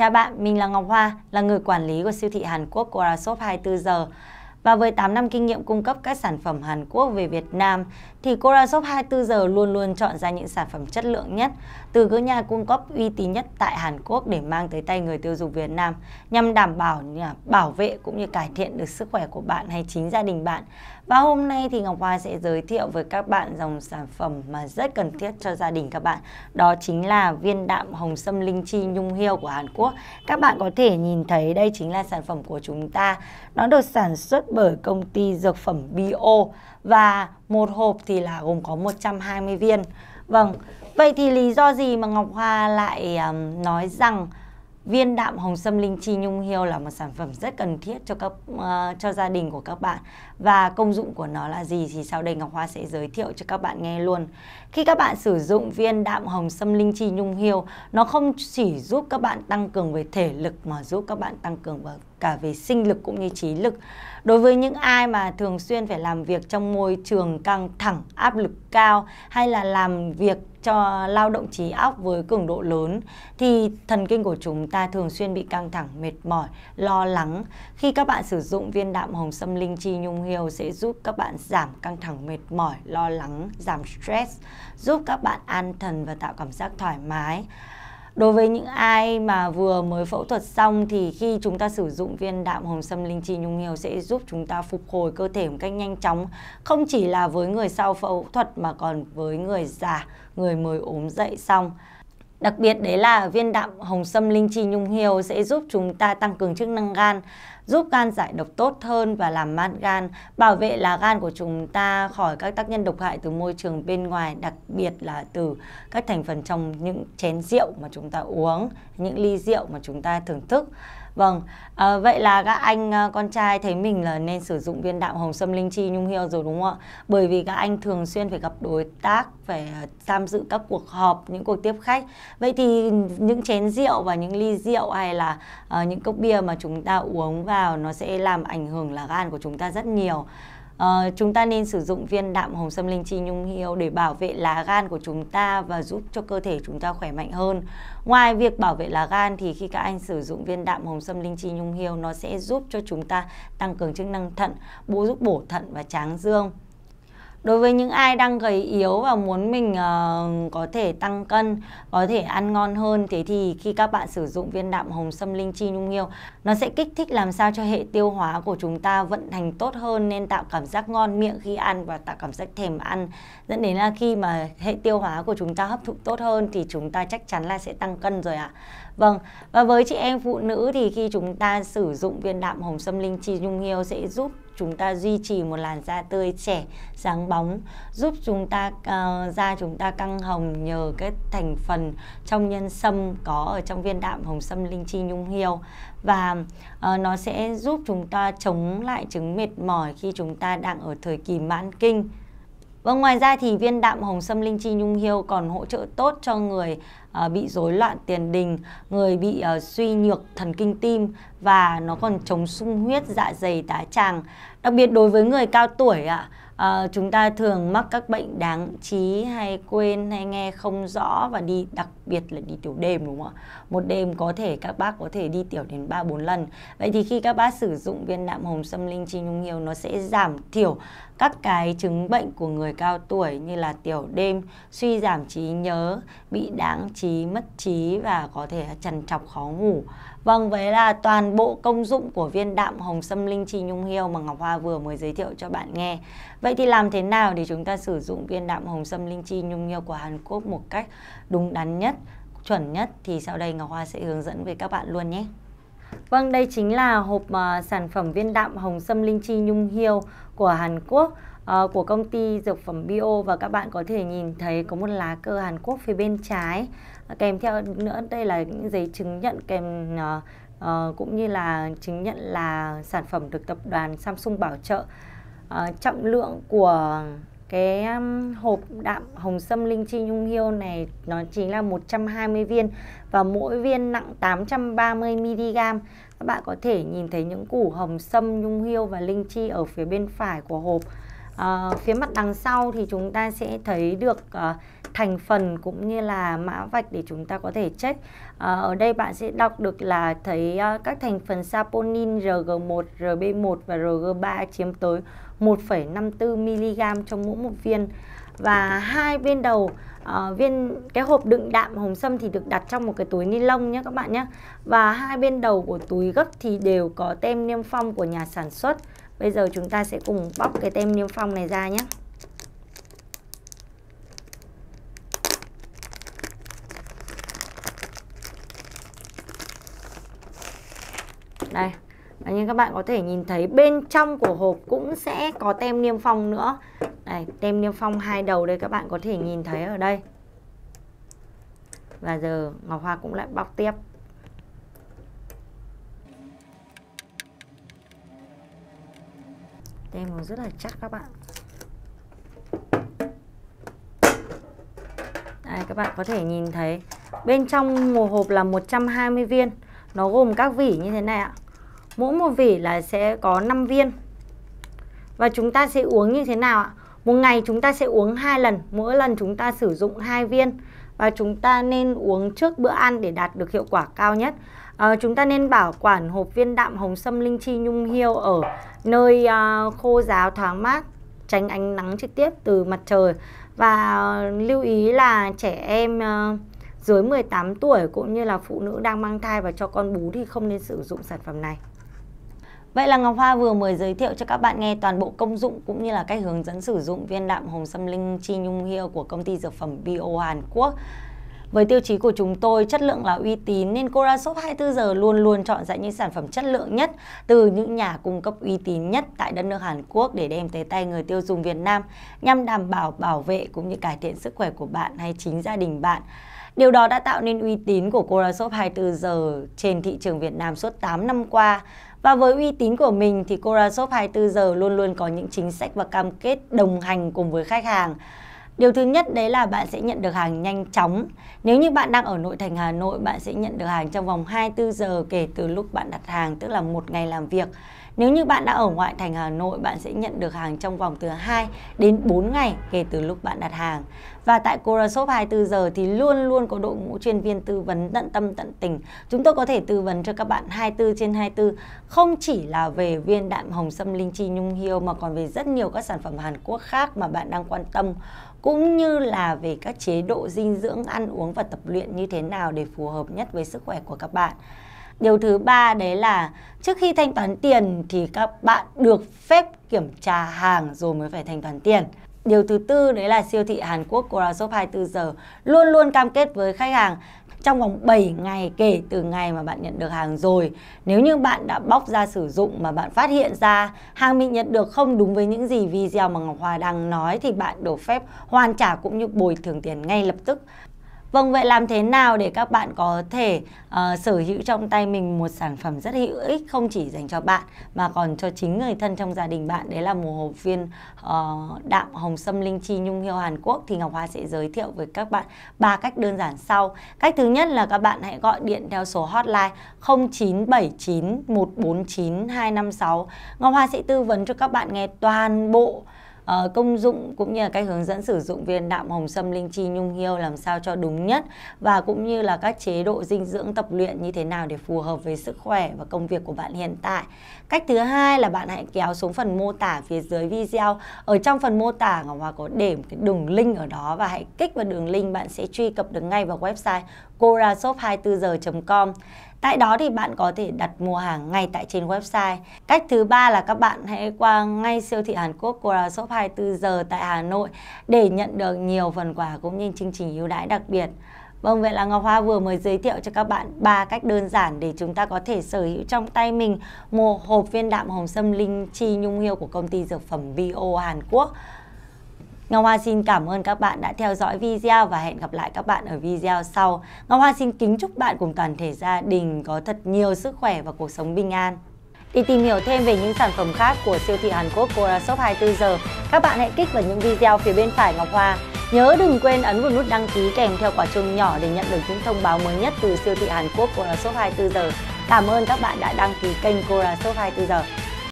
Chào bạn, mình là Ngọc Hoa, là người quản lý của siêu thị Hàn Quốc Korashop 24 giờ. Và với 8 năm kinh nghiệm cung cấp các sản phẩm Hàn Quốc về Việt Nam thì Korashop 24 giờ luôn luôn chọn ra những sản phẩm chất lượng nhất từ các nhà cung cấp uy tín nhất tại Hàn Quốc để mang tới tay người tiêu dùng Việt Nam nhằm đảm bảo à, bảo vệ cũng như cải thiện được sức khỏe của bạn hay chính gia đình bạn. Và hôm nay thì Ngọc Hoa sẽ giới thiệu với các bạn dòng sản phẩm mà rất cần thiết cho gia đình các bạn. Đó chính là viên đạm hồng sâm linh chi nhung hiêu của Hàn Quốc. Các bạn có thể nhìn thấy đây chính là sản phẩm của chúng ta. Nó được sản xuất bởi công ty dược phẩm Bio và một hộp thì là gồm có 120 viên. Vâng, vậy thì lý do gì mà Ngọc Hoa lại um, nói rằng viên đạm hồng sâm linh chi nhung hiêu là một sản phẩm rất cần thiết cho các uh, cho gia đình của các bạn và công dụng của nó là gì thì sau đây Ngọc Hoa sẽ giới thiệu cho các bạn nghe luôn. Khi các bạn sử dụng viên đạm hồng sâm linh chi nhung hiêu, nó không chỉ giúp các bạn tăng cường về thể lực mà giúp các bạn tăng cường về cả về sinh lực cũng như trí lực. Đối với những ai mà thường xuyên phải làm việc trong môi trường căng thẳng, áp lực cao hay là làm việc cho lao động trí óc với cường độ lớn thì thần kinh của chúng ta thường xuyên bị căng thẳng, mệt mỏi, lo lắng. Khi các bạn sử dụng viên đạm hồng sâm linh chi nhung hiêu sẽ giúp các bạn giảm căng thẳng, mệt mỏi, lo lắng, giảm stress, giúp các bạn an thần và tạo cảm giác thoải mái. Đối với những ai mà vừa mới phẫu thuật xong thì khi chúng ta sử dụng viên đạm hồng sâm linh chi nhung hiêu sẽ giúp chúng ta phục hồi cơ thể một cách nhanh chóng, không chỉ là với người sau phẫu thuật mà còn với người già, người mới ốm dậy xong. Đặc biệt đấy là viên đạm hồng sâm linh chi nhung hiêu sẽ giúp chúng ta tăng cường chức năng gan, giúp gan giải độc tốt hơn và làm mát gan, bảo vệ lá gan của chúng ta khỏi các tác nhân độc hại từ môi trường bên ngoài, đặc biệt là từ các thành phần trong những chén rượu mà chúng ta uống, những ly rượu mà chúng ta thưởng thức. Vâng, à, vậy là các anh ờ, con trai thấy mình là nên sử dụng viên đạm hồng sâm linh chi nhung hiêu rồi đúng không ạ? Bởi vì các anh thường xuyên phải gặp đối tác, phải ờ, tham dự các cuộc họp, những cuộc tiếp khách. Vậy thì những chén rượu và những ly rượu hay là uh, những cốc bia mà chúng ta uống vào nó sẽ làm ảnh hưởng là gan của chúng ta rất nhiều. Uh, chúng ta nên sử dụng viên đạm hồng sâm linh chi nhung hiêu để bảo vệ lá gan của chúng ta và giúp cho cơ thể chúng ta khỏe mạnh hơn. Ngoài việc bảo vệ lá gan thì khi các anh sử dụng viên đạm hồng sâm linh chi nhung hiêu nó sẽ giúp cho chúng ta tăng cường chức năng thận, bổ giúp bổ thận và tráng dương đối với những ai đang gầy yếu và muốn mình uh, có thể tăng cân có thể ăn ngon hơn thế thì khi các bạn sử dụng viên đạm hồng sâm linh chi nhung yêu nó sẽ kích thích làm sao cho hệ tiêu hóa của chúng ta vận hành tốt hơn nên tạo cảm giác ngon miệng khi ăn và tạo cảm giác thèm ăn dẫn đến là khi mà hệ tiêu hóa của chúng ta hấp thụ tốt hơn thì chúng ta chắc chắn là sẽ tăng cân rồi ạ à. Vâng, và với chị em phụ nữ thì khi chúng ta sử dụng viên đạm hồng sâm linh chi nhung hiêu sẽ giúp chúng ta duy trì một làn da tươi trẻ, sáng bóng, giúp chúng ta uh, da chúng ta căng hồng nhờ cái thành phần trong nhân sâm có ở trong viên đạm hồng sâm linh chi nhung hiêu và uh, nó sẽ giúp chúng ta chống lại chứng mệt mỏi khi chúng ta đang ở thời kỳ mãn kinh. Vâng, ngoài ra thì viên đạm hồng sâm linh chi nhung hiêu còn hỗ trợ tốt cho người à, bị rối loạn tiền đình, người bị à, suy nhược thần kinh tim và nó còn chống sung huyết dạ dày tá tràng. Đặc biệt đối với người cao tuổi ạ, à, chúng ta thường mắc các bệnh đáng trí hay quên hay nghe không rõ và đi đặc biệt là đi tiểu đêm đúng không ạ? Một đêm có thể các bác có thể đi tiểu đến 3 4 lần. Vậy thì khi các bác sử dụng viên đạm hồng sâm linh chi nhung hiêu nó sẽ giảm thiểu các cái chứng bệnh của người cao tuổi như là tiểu đêm, suy giảm trí nhớ, bị đáng trí, mất trí và có thể trằn trọc khó ngủ. Vâng, với là toàn bộ công dụng của viên đạm hồng sâm linh chi nhung hiêu mà Ngọc Hoa vừa mới giới thiệu cho bạn nghe. Vậy thì làm thế nào để chúng ta sử dụng viên đạm hồng sâm linh chi nhung hiêu của Hàn Quốc một cách đúng đắn nhất, chuẩn nhất thì sau đây Ngọc Hoa sẽ hướng dẫn với các bạn luôn nhé. Vâng, đây chính là hộp uh, sản phẩm viên đạm hồng sâm linh chi nhung hiêu của Hàn Quốc uh, của công ty dược phẩm Bio và các bạn có thể nhìn thấy có một lá cờ Hàn Quốc phía bên trái uh, kèm theo nữa đây là những giấy chứng nhận kèm uh, uh, cũng như là chứng nhận là sản phẩm được tập đoàn Samsung bảo trợ uh, trọng lượng của cái um, hộp đạm hồng sâm linh chi nhung hiêu này nó chính là 120 viên và mỗi viên nặng 830 mg. Các bạn có thể nhìn thấy những củ hồng sâm nhung hiêu và linh chi ở phía bên phải của hộp. À, phía mặt đằng sau thì chúng ta sẽ thấy được uh, thành phần cũng như là mã vạch để chúng ta có thể check. À, ở đây bạn sẽ đọc được là thấy uh, các thành phần saponin RG1, RB1 và RG3 chiếm tới 1,54mg trong mỗi một viên và hai bên đầu uh, viên cái hộp đựng đạm hồng sâm thì được đặt trong một cái túi ni lông nhé các bạn nhé và hai bên đầu của túi gấp thì đều có tem niêm phong của nhà sản xuất bây giờ chúng ta sẽ cùng bóc cái tem niêm phong này ra nhé đây Đấy, như các bạn có thể nhìn thấy bên trong của hộp cũng sẽ có tem niêm phong nữa Đây, tem niêm phong hai đầu đây các bạn có thể nhìn thấy ở đây Và giờ Ngọc Hoa cũng lại bóc tiếp Tem nó rất là chắc các bạn Đây, các bạn có thể nhìn thấy bên trong một hộp là 120 viên Nó gồm các vỉ như thế này ạ Mỗi một vỉ là sẽ có 5 viên. Và chúng ta sẽ uống như thế nào ạ? Một ngày chúng ta sẽ uống hai lần, mỗi lần chúng ta sử dụng hai viên và chúng ta nên uống trước bữa ăn để đạt được hiệu quả cao nhất. À, chúng ta nên bảo quản hộp viên đạm hồng sâm linh chi nhung hiêu ở nơi à, khô ráo thoáng mát, tránh ánh nắng trực tiếp từ mặt trời và à, lưu ý là trẻ em à, dưới 18 tuổi cũng như là phụ nữ đang mang thai và cho con bú thì không nên sử dụng sản phẩm này. Vậy là Ngọc Hoa vừa mới giới thiệu cho các bạn nghe toàn bộ công dụng cũng như là cách hướng dẫn sử dụng viên đạm hồng sâm linh chi nhung hiêu của công ty dược phẩm Bio Hàn Quốc. Với tiêu chí của chúng tôi, chất lượng là uy tín nên cora Corashop 24 giờ luôn luôn chọn ra những sản phẩm chất lượng nhất từ những nhà cung cấp uy tín nhất tại đất nước Hàn Quốc để đem tới tay người tiêu dùng Việt Nam nhằm đảm bảo bảo vệ cũng như cải thiện sức khỏe của bạn hay chính gia đình bạn. Điều đó đã tạo nên uy tín của Korasov 24 giờ trên thị trường Việt Nam suốt 8 năm qua. Và với uy tín của mình thì Korasov 24 giờ luôn luôn có những chính sách và cam kết đồng hành cùng với khách hàng. Điều thứ nhất đấy là bạn sẽ nhận được hàng nhanh chóng. Nếu như bạn đang ở nội thành Hà Nội, bạn sẽ nhận được hàng trong vòng 24 giờ kể từ lúc bạn đặt hàng, tức là một ngày làm việc. Nếu như bạn đã ở ngoại thành Hà Nội, bạn sẽ nhận được hàng trong vòng từ 2 đến 4 ngày kể từ lúc bạn đặt hàng. Và tại Cora Shop 24 giờ thì luôn luôn có đội ngũ chuyên viên tư vấn tận tâm tận tình. Chúng tôi có thể tư vấn cho các bạn 24 trên 24 không chỉ là về viên đạm hồng sâm linh chi nhung hiêu mà còn về rất nhiều các sản phẩm Hàn Quốc khác mà bạn đang quan tâm cũng như là về các chế độ dinh dưỡng ăn uống và tập luyện như thế nào để phù hợp nhất với sức khỏe của các bạn. Điều thứ ba đấy là trước khi thanh toán tiền thì các bạn được phép kiểm tra hàng rồi mới phải thanh toán tiền. Điều thứ tư đấy là siêu thị Hàn Quốc Cora Shop 24 giờ luôn luôn cam kết với khách hàng trong vòng 7 ngày kể từ ngày mà bạn nhận được hàng rồi. Nếu như bạn đã bóc ra sử dụng mà bạn phát hiện ra hàng bị nhận được không đúng với những gì video mà Ngọc Hòa đang nói thì bạn được phép hoàn trả cũng như bồi thường tiền ngay lập tức. Vâng, vậy làm thế nào để các bạn có thể uh, sở hữu trong tay mình một sản phẩm rất hữu ích không chỉ dành cho bạn mà còn cho chính người thân trong gia đình bạn. Đấy là một hộp viên uh, đạm hồng sâm linh chi nhung hiêu Hàn Quốc thì Ngọc Hoa sẽ giới thiệu với các bạn ba cách đơn giản sau. Cách thứ nhất là các bạn hãy gọi điện theo số hotline 0979149256 Ngọc Hoa sẽ tư vấn cho các bạn nghe toàn bộ Ờ, công dụng cũng như là cách hướng dẫn sử dụng viên đạm hồng sâm linh chi nhung hiêu làm sao cho đúng nhất và cũng như là các chế độ dinh dưỡng tập luyện như thế nào để phù hợp với sức khỏe và công việc của bạn hiện tại. Cách thứ hai là bạn hãy kéo xuống phần mô tả phía dưới video. Ở trong phần mô tả Ngọc Hoa có để một cái đường link ở đó và hãy kích vào đường link bạn sẽ truy cập được ngay vào website gorashop24giờ.com. Tại đó thì bạn có thể đặt mua hàng ngay tại trên website. Cách thứ ba là các bạn hãy qua ngay siêu thị Hàn Quốc của Shop 24 giờ tại Hà Nội để nhận được nhiều phần quà cũng như chương trình ưu đãi đặc biệt. Vâng, vậy là Ngọc Hoa vừa mới giới thiệu cho các bạn ba cách đơn giản để chúng ta có thể sở hữu trong tay mình một hộp viên đạm hồng sâm linh chi nhung hiêu của công ty dược phẩm Bio Hàn Quốc. Ngọc Hoa xin cảm ơn các bạn đã theo dõi video và hẹn gặp lại các bạn ở video sau. Ngọc Hoa xin kính chúc bạn cùng toàn thể gia đình có thật nhiều sức khỏe và cuộc sống bình an. Để tìm hiểu thêm về những sản phẩm khác của siêu thị Hàn Quốc Cora Shop 24 giờ, các bạn hãy kích vào những video phía bên phải Ngọc Hoa. Nhớ đừng quên ấn vào nút đăng ký kèm theo quả chuông nhỏ để nhận được những thông báo mới nhất từ siêu thị Hàn Quốc Cora Shop 24 giờ. Cảm ơn các bạn đã đăng ký kênh Cora Shop 24 giờ.